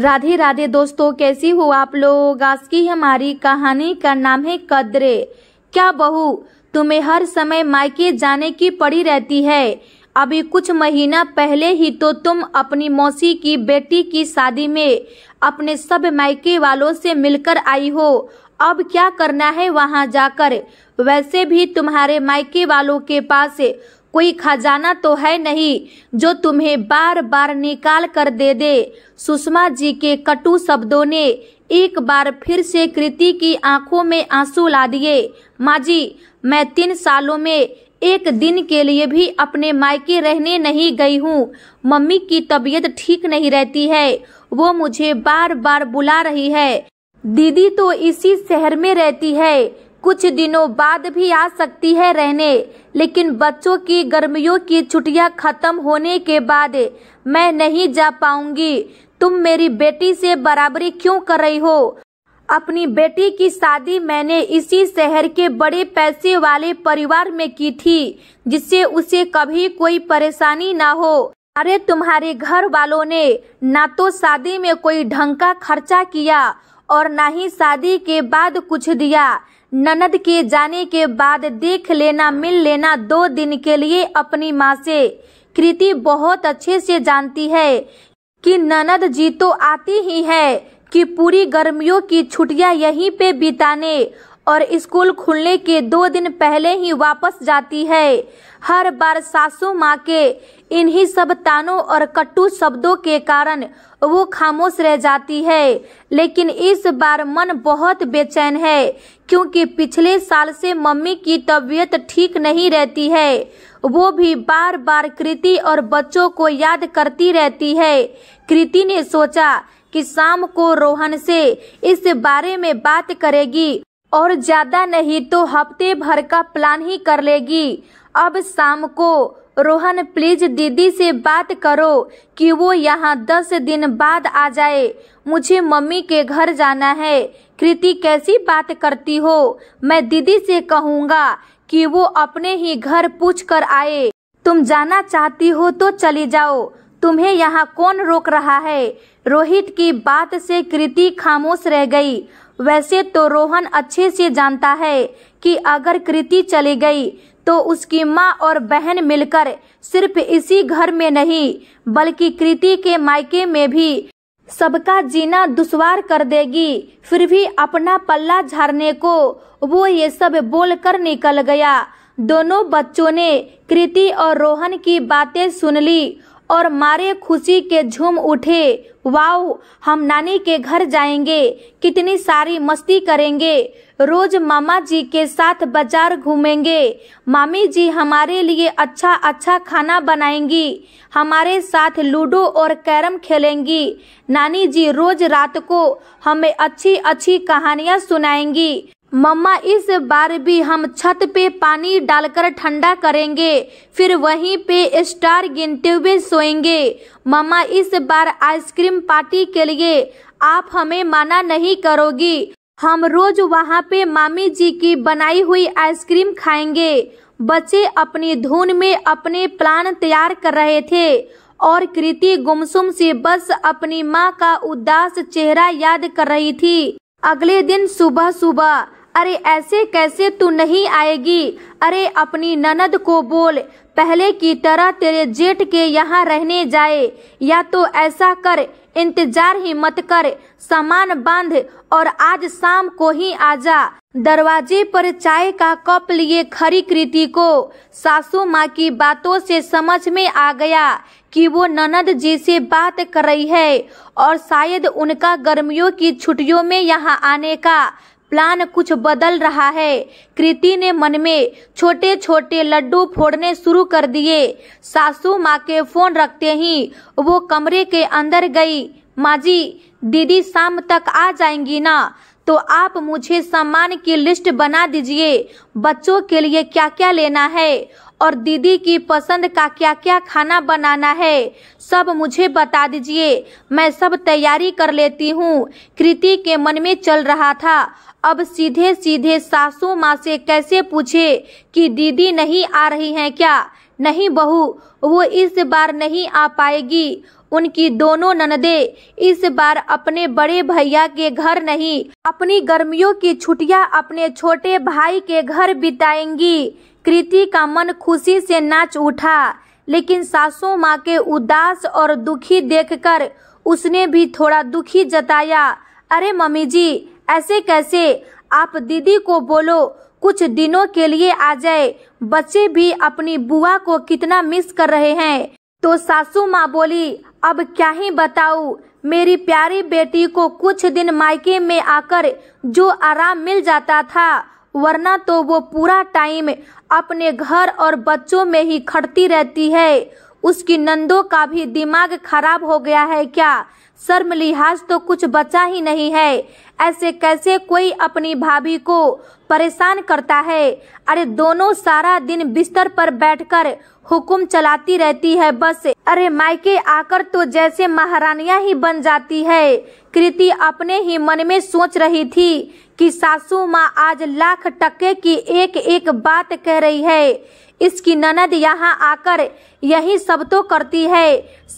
राधे राधे दोस्तों कैसी हो आप लोग आज की हमारी कहानी का नाम है कदरे क्या बहू तुम्हें हर समय मायके जाने की पड़ी रहती है अभी कुछ महीना पहले ही तो तुम अपनी मौसी की बेटी की शादी में अपने सब मायके वालों से मिलकर आई हो अब क्या करना है वहाँ जाकर वैसे भी तुम्हारे मायके वालों के पास कोई खजाना तो है नहीं जो तुम्हें बार बार निकाल कर दे दे सुषमा जी के कटु शब्दों ने एक बार फिर से कृति की आंखों में आंसू ला दिए माँ जी मैं तीन सालों में एक दिन के लिए भी अपने मायके रहने नहीं गई हूँ मम्मी की तबीयत ठीक नहीं रहती है वो मुझे बार बार बुला रही है दीदी तो इसी शहर में रहती है कुछ दिनों बाद भी आ सकती है रहने लेकिन बच्चों की गर्मियों की छुट्टियां खत्म होने के बाद मैं नहीं जा पाऊंगी तुम मेरी बेटी से बराबरी क्यों कर रही हो अपनी बेटी की शादी मैंने इसी शहर के बड़े पैसे वाले परिवार में की थी जिससे उसे कभी कोई परेशानी ना हो अरे तुम्हारे घर वालों ने ना तो शादी में कोई ढंग का खर्चा किया और ना ही शादी के बाद कुछ दिया ननद के जाने के बाद देख लेना मिल लेना दो दिन के लिए अपनी माँ से कृति बहुत अच्छे से जानती है कि ननद जी तो आती ही है कि पूरी गर्मियों की छुट्टियां यहीं पे बिताने और स्कूल खुलने के दो दिन पहले ही वापस जाती है हर बार सासू माँ के इन्हीं सब तानों और कट्टू शब्दों के कारण वो खामोश रह जाती है लेकिन इस बार मन बहुत बेचैन है क्योंकि पिछले साल से मम्मी की तबीयत ठीक नहीं रहती है वो भी बार बार कृति और बच्चों को याद करती रहती है कृति ने सोचा कि शाम को रोहन से इस बारे में बात करेगी और ज्यादा नहीं तो हफ्ते भर का प्लान ही कर लेगी अब शाम को रोहन प्लीज दीदी से बात करो कि वो यहाँ दस दिन बाद आ जाए मुझे मम्मी के घर जाना है कृति कैसी बात करती हो मैं दीदी से कहूँगा कि वो अपने ही घर पूछ कर आए तुम जाना चाहती हो तो चली जाओ तुम्हें यहाँ कौन रोक रहा है रोहित की बात से कृति खामोश रह गई वैसे तो रोहन अच्छे से जानता है कि अगर कृति चली गई तो उसकी माँ और बहन मिलकर सिर्फ इसी घर में नहीं बल्कि कृति के मायके में भी सबका जीना दुश्वार कर देगी फिर भी अपना पल्ला झाड़ने को वो ये सब बोलकर निकल गया दोनों बच्चों ने कृति और रोहन की बातें सुन ली और मारे खुशी के झूम उठे वाओ हम नानी के घर जाएंगे कितनी सारी मस्ती करेंगे रोज मामा जी के साथ बाजार घूमेंगे मामी जी हमारे लिए अच्छा अच्छा खाना बनाएंगी हमारे साथ लूडो और कैरम खेलेंगी नानी जी रोज रात को हमें अच्छी अच्छी कहानियाँ सुनाएंगी मम्मा इस बार भी हम छत पे पानी डालकर ठंडा करेंगे फिर वहीं पे स्टार गिनते हुए सोएंगे मम्मा इस बार आइसक्रीम पार्टी के लिए आप हमें मना नहीं करोगी हम रोज वहाँ पे मामी जी की बनाई हुई आइसक्रीम खाएंगे बच्चे अपनी धुन में अपने प्लान तैयार कर रहे थे और कृति गुमसुम से बस अपनी माँ का उदास चेहरा याद कर रही थी अगले दिन सुबह सुबह अरे ऐसे कैसे तू नहीं आएगी अरे अपनी ननद को बोल पहले की तरह तेरे जेठ के यहाँ रहने जाए या तो ऐसा कर इंतजार ही मत कर सामान बांध और आज शाम को ही आजा दरवाजे पर चाय का कप लिए खरी कृति को सासू माँ की बातों से समझ में आ गया कि वो ननद जी से बात कर रही है और शायद उनका गर्मियों की छुट्टियों में यहाँ आने का प्लान कुछ बदल रहा है कृति ने मन में छोटे छोटे लड्डू फोड़ने शुरू कर दिए सासू माँ के फोन रखते ही वो कमरे के अंदर गई माँ जी दीदी शाम तक आ जाएंगी ना तो आप मुझे सामान की लिस्ट बना दीजिए बच्चों के लिए क्या क्या लेना है और दीदी की पसंद का क्या क्या खाना बनाना है सब मुझे बता दीजिए मैं सब तैयारी कर लेती हूँ कृति के मन में चल रहा था अब सीधे सीधे सासू माँ से कैसे पूछे कि दीदी नहीं आ रही हैं क्या नहीं बहू वो इस बार नहीं आ पाएगी उनकी दोनों ननदे इस बार अपने बड़े भैया के घर नहीं अपनी गर्मियों की छुट्टियां अपने छोटे भाई के घर बिताएंगी कृति का मन खुशी से नाच उठा लेकिन सासू माँ के उदास और दुखी देखकर उसने भी थोड़ा दुखी जताया अरे मम्मी जी ऐसे कैसे आप दीदी को बोलो कुछ दिनों के लिए आ जाए बच्चे भी अपनी बुआ को कितना मिस कर रहे हैं तो सासू माँ बोली अब क्या ही बताऊ मेरी प्यारी बेटी को कुछ दिन मायके में आकर जो आराम मिल जाता था वरना तो वो पूरा टाइम अपने घर और बच्चों में ही खड़ती रहती है उसकी नंदों का भी दिमाग खराब हो गया है क्या शर्म लिहाज तो कुछ बचा ही नहीं है ऐसे कैसे कोई अपनी भाभी को परेशान करता है अरे दोनों सारा दिन बिस्तर पर बैठकर हुक्म चलाती रहती है बस अरे मायके आकर तो जैसे महारानिया ही बन जाती है कृति अपने ही मन में सोच रही थी कि सासू माँ आज लाख टके की एक एक बात कह रही है इसकी ननद यहाँ आकर यही सब तो करती है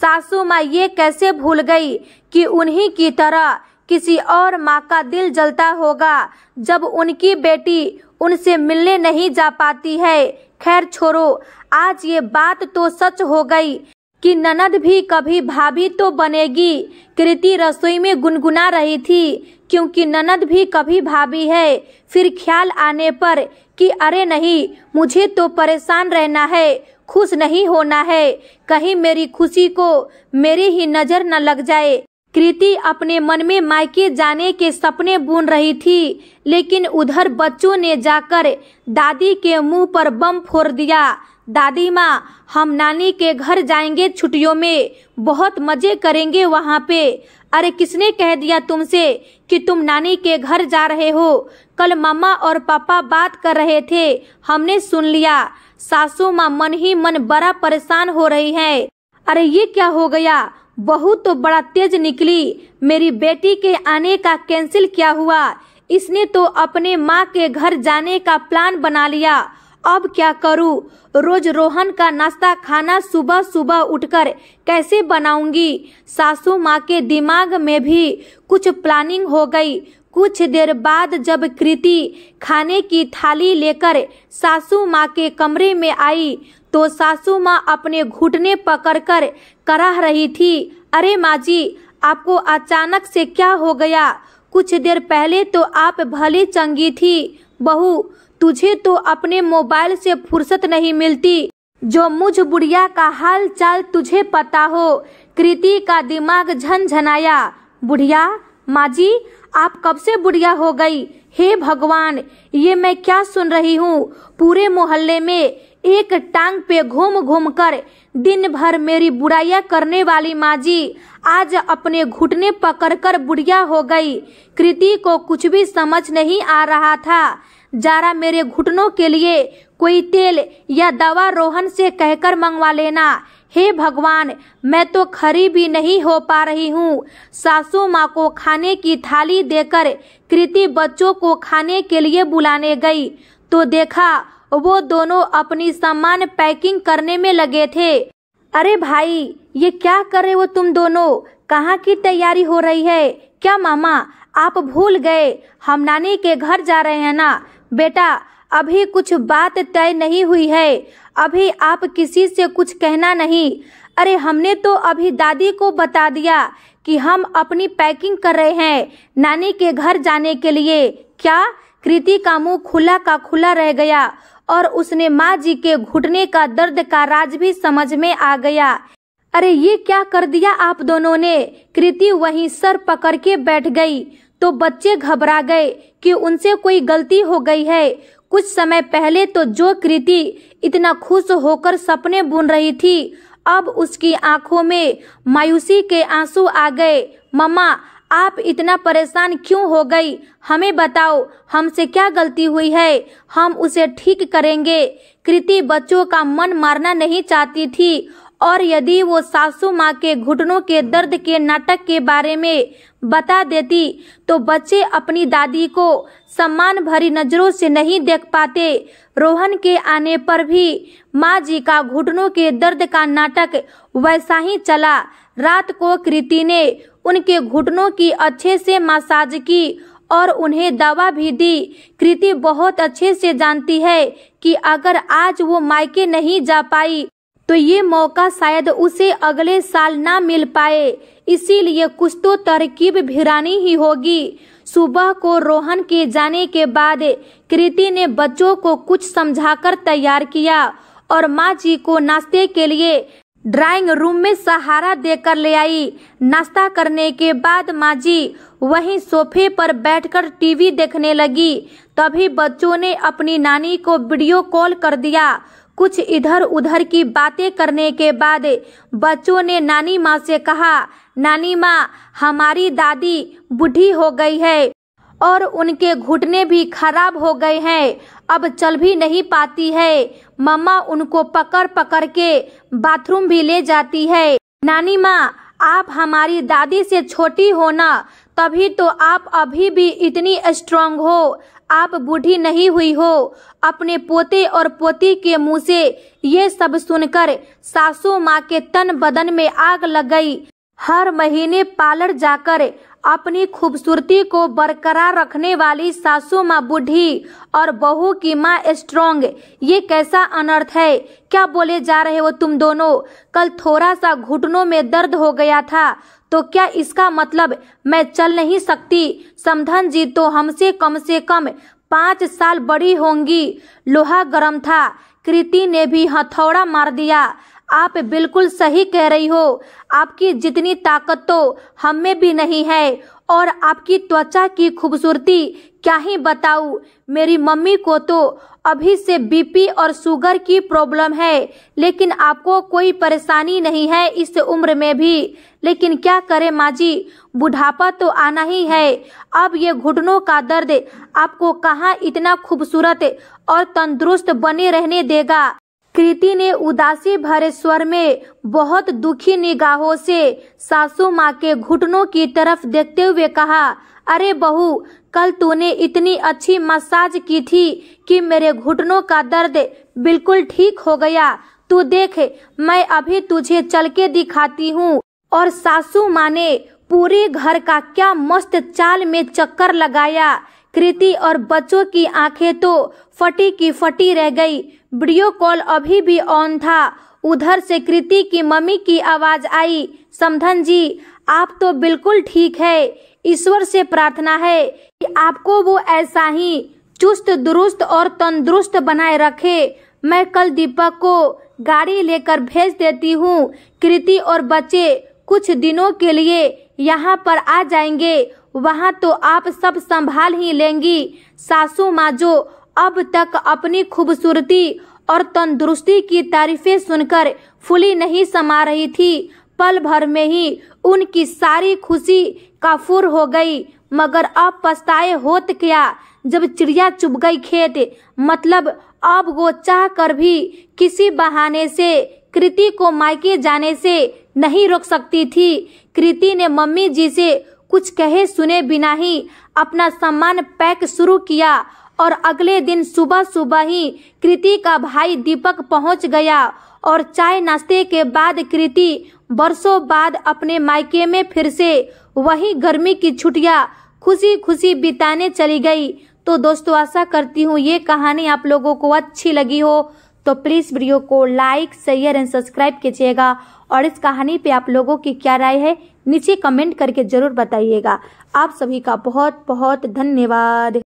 सासू माँ ये कैसे भूल गई कि उन्हीं की तरह किसी और माँ का दिल जलता होगा जब उनकी बेटी उनसे मिलने नहीं जा पाती है खैर छोड़ो आज ये बात तो सच हो गई कि ननद भी कभी भाभी तो बनेगी कृति रसोई में गुनगुना रही थी क्योंकि ननद भी कभी भाभी है फिर ख्याल आने पर कि अरे नहीं मुझे तो परेशान रहना है खुश नहीं होना है कहीं मेरी खुशी को मेरी ही नज़र न लग जाए कृति अपने मन में मायके जाने के सपने बुन रही थी लेकिन उधर बच्चों ने जाकर दादी के मुंह पर बम फोड़ दिया दादी माँ हम नानी के घर जाएंगे छुट्टियों में बहुत मजे करेंगे वहाँ पे अरे किसने कह दिया तुमसे कि तुम नानी के घर जा रहे हो कल मामा और पापा बात कर रहे थे हमने सुन लिया सासू माँ मन ही मन बड़ा परेशान हो रही है अरे ये क्या हो गया बहुत तो बड़ा तेज निकली मेरी बेटी के आने का कैंसिल क्या हुआ इसने तो अपने माँ के घर जाने का प्लान बना लिया अब क्या करूं? रोज रोहन का नाश्ता खाना सुबह सुबह उठकर कैसे बनाऊंगी सासू माँ के दिमाग में भी कुछ प्लानिंग हो गई कुछ देर बाद जब कृति खाने की थाली लेकर सासू माँ के कमरे में आई तो सासू माँ अपने घुटने पकड़कर कराह रही थी अरे माँ जी आपको अचानक से क्या हो गया कुछ देर पहले तो आप भले चंगी थी बहू तुझे तो अपने मोबाइल से फुर्सत नहीं मिलती जो मुझ बुढ़िया का हाल चाल तुझे पता हो कृति का दिमाग झनझनाया जन बुढ़िया माँ जी आप कब से बुढ़िया हो गई हे भगवान ये मैं क्या सुन रही हूँ पूरे मोहल्ले में एक टांग पे घूम घूम कर दिन भर मेरी बुराइया करने वाली माँ जी आज अपने घुटने पकड़कर बुढ़िया हो गई कृति को कुछ भी समझ नहीं आ रहा था जारा मेरे घुटनों के लिए कोई तेल या दवा रोहन से कहकर मंगवा लेना हे भगवान मैं तो खरी भी नहीं हो पा रही हूँ सासू माँ को खाने की थाली देकर कृति बच्चों को खाने के लिए बुलाने गई तो देखा वो दोनों अपनी सामान पैकिंग करने में लगे थे अरे भाई ये क्या कर रहे हो तुम दोनों कहाँ की तैयारी हो रही है क्या मामा आप भूल गए हम नानी के घर जा रहे हैं ना बेटा अभी कुछ बात तय नहीं हुई है अभी आप किसी से कुछ कहना नहीं अरे हमने तो अभी दादी को बता दिया कि हम अपनी पैकिंग कर रहे हैं नानी के घर जाने के लिए क्या कृति का मुंह खुला का खुला रह गया और उसने माँ जी के घुटने का दर्द का राज भी समझ में आ गया अरे ये क्या कर दिया आप दोनों ने कृति वहीं सर पकड़ के बैठ गई तो बच्चे घबरा गए कि उनसे कोई गलती हो गई है कुछ समय पहले तो जो कृति इतना खुश होकर सपने बुन रही थी अब उसकी आंखों में मायूसी के आंसू आ गए मम्मा आप इतना परेशान क्यों हो गई हमें बताओ हमसे क्या गलती हुई है हम उसे ठीक करेंगे कृति बच्चों का मन मारना नहीं चाहती थी और यदि वो सासू माँ के घुटनों के दर्द के नाटक के बारे में बता देती तो बच्चे अपनी दादी को सम्मान भरी नजरों से नहीं देख पाते रोहन के आने पर भी माँ जी का घुटनों के दर्द का नाटक वैसा ही चला रात को कृति ने उनके घुटनों की अच्छे से मसाज की और उन्हें दवा भी दी कृति बहुत अच्छे से जानती है कि अगर आज वो मायके नहीं जा पाई तो ये मौका शायद उसे अगले साल ना मिल पाए इसीलिए कुछ तो तरकीब भिरानी ही होगी सुबह को रोहन के जाने के बाद कृति ने बच्चों को कुछ समझाकर तैयार किया और माँ जी को नाश्ते के लिए ड्राइंग रूम में सहारा देकर ले आई नाश्ता करने के बाद माँ जी वही सोफे पर बैठकर टीवी देखने लगी तभी बच्चों ने अपनी नानी को वीडियो कॉल कर दिया कुछ इधर उधर की बातें करने के बाद बच्चों ने नानी माँ से कहा नानी माँ हमारी दादी बूढ़ी हो गई है और उनके घुटने भी खराब हो गए हैं अब चल भी नहीं पाती है मम्मा उनको पकड़ पकड़ के बाथरूम भी ले जाती है नानी माँ आप हमारी दादी से छोटी हो ना तभी तो आप अभी भी इतनी स्ट्रांग हो आप बूढ़ी नहीं हुई हो अपने पोते और पोती के मुंह से ये सब सुनकर सासू माँ के तन बदन में आग लग गई हर महीने पार्लर जाकर अपनी खूबसूरती को बरकरार रखने वाली सासू माँ बूढ़ी और बहू की माँ स्ट्रोंग ये कैसा अनर्थ है क्या बोले जा रहे हो तुम दोनों कल थोड़ा सा घुटनों में दर्द हो गया था तो क्या इसका मतलब मैं चल नहीं सकती समधन जी तो हमसे कम से कम पाँच साल बड़ी होंगी लोहा गरम था कृति ने भी हथौड़ा मार दिया आप बिल्कुल सही कह रही हो आपकी जितनी ताकत तो हम में भी नहीं है और आपकी त्वचा की खूबसूरती क्या ही बताऊ मेरी मम्मी को तो अभी से बीपी और शुगर की प्रॉब्लम है लेकिन आपको कोई परेशानी नहीं है इस उम्र में भी लेकिन क्या करे माँ जी बुढ़ापा तो आना ही है अब ये घुटनों का दर्द आपको कहाँ इतना खूबसूरत और तंदुरुस्त बने रहने देगा कृति ने उदासी भरे स्वर में बहुत दुखी निगाहों से सासू माँ के घुटनों की तरफ देखते हुए कहा अरे बहू कल तूने इतनी अच्छी मसाज की थी कि मेरे घुटनों का दर्द बिल्कुल ठीक हो गया तू देख मैं अभी तुझे चल के दिखाती हूँ और सासू माँ ने पूरे घर का क्या मस्त चाल में चक्कर लगाया कृति और बच्चों की आंखें तो फटी की फटी रह गई वीडियो कॉल अभी भी ऑन था उधर से कृति की मम्मी की आवाज आई समधन जी आप तो बिल्कुल ठीक है ईश्वर से प्रार्थना है कि आपको वो ऐसा ही चुस्त दुरुस्त और तंदुरुस्त बनाए रखे मैं कल दीपक को गाड़ी लेकर भेज देती हूँ कृति और बच्चे कुछ दिनों के लिए यहाँ पर आ जाएंगे वहाँ तो आप सब संभाल ही लेंगी सासू माँ जो अब तक अपनी खूबसूरती और तंदुरुस्ती की तारीफें सुनकर फुली नहीं समा रही थी पल भर में ही उनकी सारी खुशी काफूर हो गई मगर अब पछताए होत क्या जब चिड़िया चुप गई खेत मतलब अब वो चाह कर भी किसी बहाने से कृति को मायके जाने से नहीं रोक सकती थी कृति ने मम्मी जी से कुछ कहे सुने बिना ही अपना सामान पैक शुरू किया और अगले दिन सुबह सुबह ही कृति का भाई दीपक पहुंच गया और चाय नाश्ते के बाद कृति बरसों बाद अपने मायके में फिर से वही गर्मी की छुट्टियां खुशी खुशी बिताने चली गई तो दोस्तों आशा करती हूँ ये कहानी आप लोगों को अच्छी लगी हो तो प्लीज़ वीडियो को लाइक शेयर एंड सब्सक्राइब कीजिएगा और इस कहानी पे आप लोगों की क्या राय है नीचे कमेंट करके ज़रूर बताइएगा आप सभी का बहुत बहुत धन्यवाद